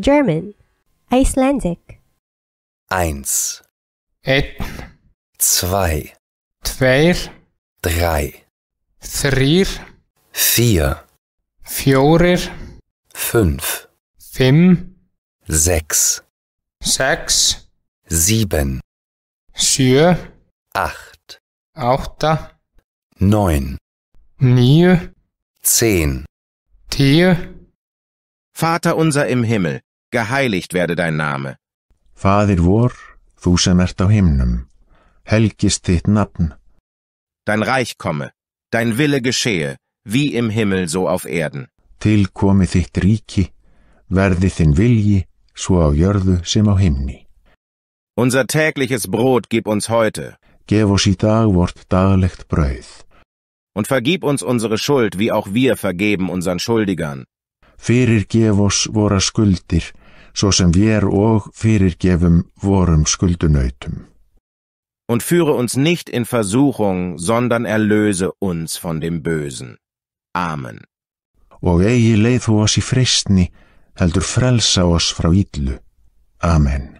German, Icelandic. Eins. Einn. Zwei. Tveir. Drei. Þrýr. Vier. Fjórir. Fünf. Fimm. Sechs. Sechs. Sieben. Sjö. Acht. Átta. Neun. Níu. Zehn. Tíu. Vater unser im Himmel, geheiligt werde dein Name. Fadir vor, þú sem ert á himnum, helgist þitt nafn. Dein Reich komme, dein Wille geschehe, wie im Himmel so auf Erden. Til komi þitt ríki, werde þinn vilji, svo á jörðu sem á himni. Unser tägliches Brot gib uns heute. Gef oss í dag vort daglegt brauð. Und vergib uns unsere Schuld, wie auch wir vergeben unseren Schuldigern. Fyrir gef oss vora skuldir, so sem wir og fyrirgefum vorum skuldunautum. Und führe uns nicht in Versuchung, sondern erlöse uns von dem Bösen. Amen. Og eigi leið þú oss í fristni, heldur frelsa oss frá íllu. Amen.